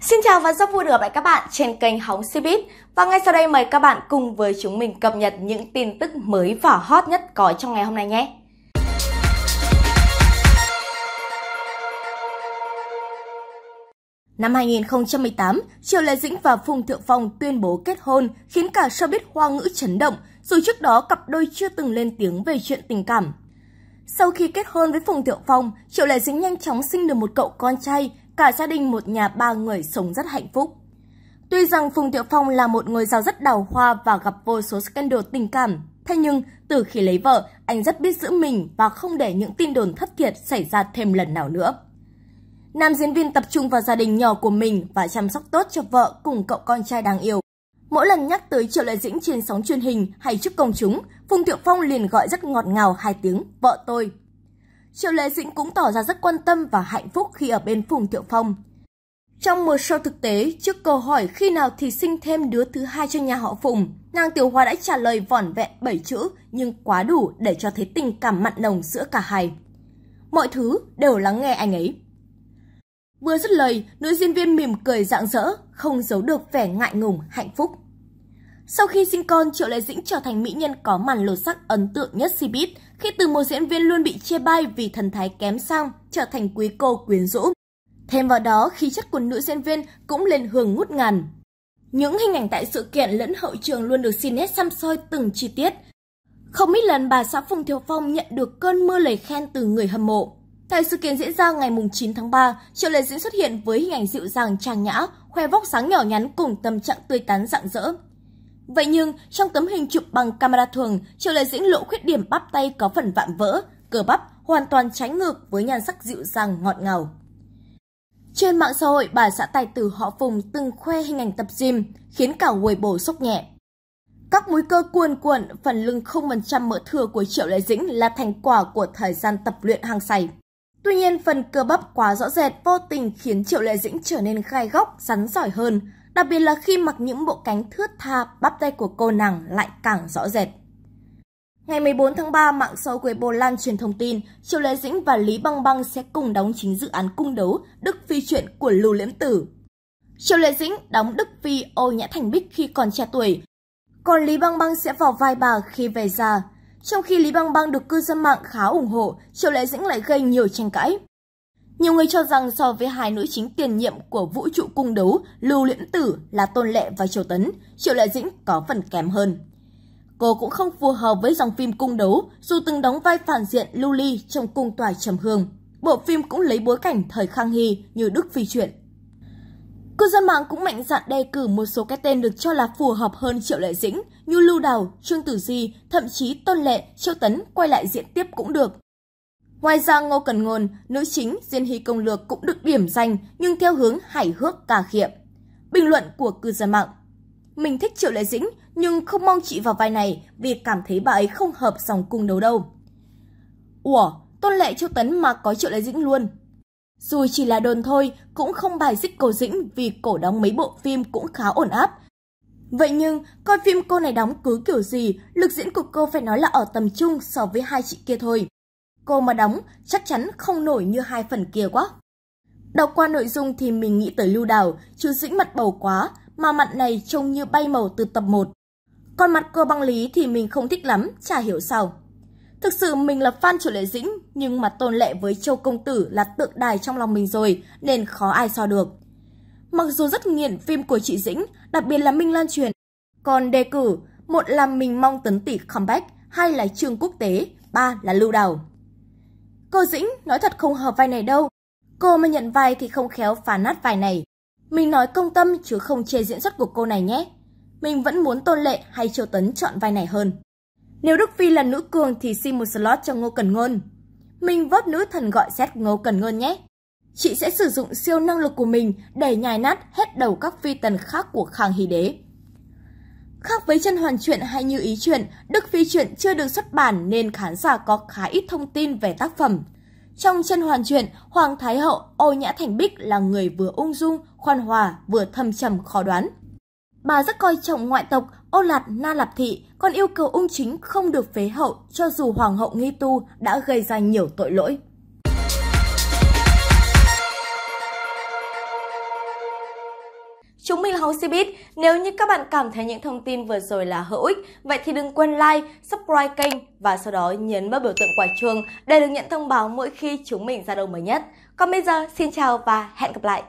Xin chào và rất vui được gặp lại các bạn trên kênh Hóng Cbiz Và ngay sau đây mời các bạn cùng với chúng mình cập nhật những tin tức mới và hot nhất có trong ngày hôm nay nhé Năm 2018, Triệu Lê Dĩnh và Phùng Thượng Phong tuyên bố kết hôn khiến cả showbiz hoa ngữ chấn động, dù trước đó cặp đôi chưa từng lên tiếng về chuyện tình cảm. Sau khi kết hôn với Phùng Thượng Phong, Triệu Lê Dĩnh nhanh chóng sinh được một cậu con trai, cả gia đình một nhà ba người sống rất hạnh phúc. Tuy rằng Phùng tiểu Phong là một người giàu rất đào hoa và gặp vô số scandal tình cảm, thế nhưng từ khi lấy vợ, anh rất biết giữ mình và không để những tin đồn thất thiệt xảy ra thêm lần nào nữa. Nam diễn viên tập trung vào gia đình nhỏ của mình và chăm sóc tốt cho vợ cùng cậu con trai đáng yêu. Mỗi lần nhắc tới Triệu Lệ Dĩnh trên sóng truyền hình hay trước công chúng, Phùng tiểu Phong liền gọi rất ngọt ngào hai tiếng vợ tôi Triệu Lệ Dĩnh cũng tỏ ra rất quan tâm và hạnh phúc khi ở bên Phùng Thiệu Phong. Trong một show thực tế, trước câu hỏi khi nào thì sinh thêm đứa thứ hai cho nhà họ Phùng, nàng Tiểu Hoa đã trả lời vỏn vẹn bảy chữ nhưng quá đủ để cho thấy tình cảm mặn nồng giữa cả hai. Mọi thứ đều lắng nghe anh ấy. Vừa dứt lời, nữ diễn viên mỉm cười rạng rỡ, không giấu được vẻ ngại ngùng, hạnh phúc. Sau khi sinh con, Triệu Lệ Dĩnh trở thành mỹ nhân có màn lột sắc ấn tượng nhất Cbiz khi từ một diễn viên luôn bị chia bai vì thần thái kém sang trở thành quý cô quyến rũ. Thêm vào đó, khí chất của nữ diễn viên cũng lên hưởng ngút ngàn. Những hình ảnh tại sự kiện lẫn hậu trường luôn được Cine xăm soi từng chi tiết. Không ít lần bà xã Phùng Thiều Phong nhận được cơn mưa lời khen từ người hâm mộ. Tại sự kiện diễn ra ngày 9 tháng 3, Triệu Lệ Diễn xuất hiện với hình ảnh dịu dàng trang nhã, khoe vóc sáng nhỏ nhắn cùng tâm trạng tươi tắn rạng rỡ. Vậy nhưng, trong tấm hình chụp bằng camera thường, Triệu Lệ Dĩnh lộ khuyết điểm bắp tay có phần vạm vỡ, cờ bắp hoàn toàn trái ngược với nhan sắc dịu dàng ngọt ngào. Trên mạng xã hội, bà xã tài tử họ Phùng từng khoe hình ảnh tập gym, khiến cả quầy bổ sốc nhẹ. Các múi cơ cuồn cuộn, phần lưng 0% mỡ thừa của Triệu Lệ Dĩnh là thành quả của thời gian tập luyện hàng ngày. Tuy nhiên, phần cơ bắp quá rõ rệt vô tình khiến Triệu Lệ Dĩnh trở nên gai góc, rắn giỏi hơn, đặc biệt là khi mặc những bộ cánh thướt tha bắp tay của cô nàng lại càng rõ rệt. Ngày 14 tháng 3, mạng xã hội Weibo lan truyền thông tin Triệu Lệ Dĩnh và Lý Băng Băng sẽ cùng đóng chính dự án cung đấu Đức Phi Chuyện của Lưu Liễm Tử. Triệu Lệ Dĩnh đóng Đức Phi ô nhã thành bích khi còn trẻ tuổi, còn Lý Băng Băng sẽ vào vai bà khi về già. Trong khi Lý Băng Băng được cư dân mạng khá ủng hộ, Triệu Lệ Dĩnh lại gây nhiều tranh cãi. Nhiều người cho rằng so với hai nữ chính tiền nhiệm của vũ trụ cung đấu Lưu Liễn Tử là Tôn Lệ và Triều Tấn, Triệu Lệ Dĩnh có phần kém hơn. Cô cũng không phù hợp với dòng phim cung đấu dù từng đóng vai phản diện Lưu Ly trong cung tòa Trầm Hương. Bộ phim cũng lấy bối cảnh thời Khang Hy như Đức Phi Truyện. Cư dân mạng cũng mạnh dạn đề cử một số cái tên được cho là phù hợp hơn Triệu Lệ Dĩnh như Lưu Đào, Trương Tử Di, thậm chí Tôn Lệ, Triệu Tấn quay lại diễn tiếp cũng được. Ngoài ra Ngô Cần Ngôn, nữ chính Diên Hy Công Lược cũng được điểm danh nhưng theo hướng hài hước cà khịa Bình luận của cư dân mạng Mình thích Triệu Lệ Dĩnh nhưng không mong chị vào vai này vì cảm thấy bà ấy không hợp dòng cung đấu đâu. Ủa, tôn lệ châu Tấn mà có Triệu Lệ Dĩnh luôn. Dù chỉ là đồn thôi, cũng không bài xích cổ Dĩnh vì cổ đóng mấy bộ phim cũng khá ổn áp. Vậy nhưng, coi phim cô này đóng cứ kiểu gì, lực diễn của cô phải nói là ở tầm trung so với hai chị kia thôi cô mà đóng chắc chắn không nổi như hai phần kia quá. Đọc qua nội dung thì mình nghĩ tới lưu đào, chứ dĩnh mặt bầu quá, mà mặt này trông như bay màu từ tập 1. Còn mặt cô băng lý thì mình không thích lắm, chả hiểu sao. Thực sự mình là fan chủ lệ dĩnh, nhưng mà tôn lệ với châu công tử là tượng đài trong lòng mình rồi, nên khó ai so được. Mặc dù rất nghiện phim của chị Dĩnh, đặc biệt là Minh Lan Truyền. Còn đề cử, một là mình mong tấn tỷ comeback, hai là trường quốc tế, ba là lưu đào. Cô Dĩnh nói thật không hợp vai này đâu. Cô mà nhận vai thì không khéo phá nát vai này. Mình nói công tâm chứ không chê diễn xuất của cô này nhé. Mình vẫn muốn Tôn Lệ hay Châu Tấn chọn vai này hơn. Nếu Đức Phi là nữ cường thì xin một slot cho Ngô Cần Ngôn. Mình vớt nữ thần gọi xét Ngô Cần Ngôn nhé. Chị sẽ sử dụng siêu năng lực của mình để nhài nát hết đầu các phi tần khác của Khang Hy Đế. Khác với chân hoàn truyện hay như ý truyện, Đức Phi truyện chưa được xuất bản nên khán giả có khá ít thông tin về tác phẩm. Trong chân hoàn truyện, Hoàng Thái Hậu Ô Nhã Thành Bích là người vừa ung dung, khoan hòa, vừa thâm trầm khó đoán. Bà rất coi trọng ngoại tộc Ô Lạt Na Lạp Thị, còn yêu cầu ung chính không được phế hậu cho dù Hoàng hậu Nghi Tu đã gây ra nhiều tội lỗi. Chúng mình là Hồng Cbiz. Nếu như các bạn cảm thấy những thông tin vừa rồi là hữu ích, vậy thì đừng quên like, subscribe kênh và sau đó nhấn vào biểu tượng quả chuông để được nhận thông báo mỗi khi chúng mình ra đầu mới nhất. Còn bây giờ, xin chào và hẹn gặp lại!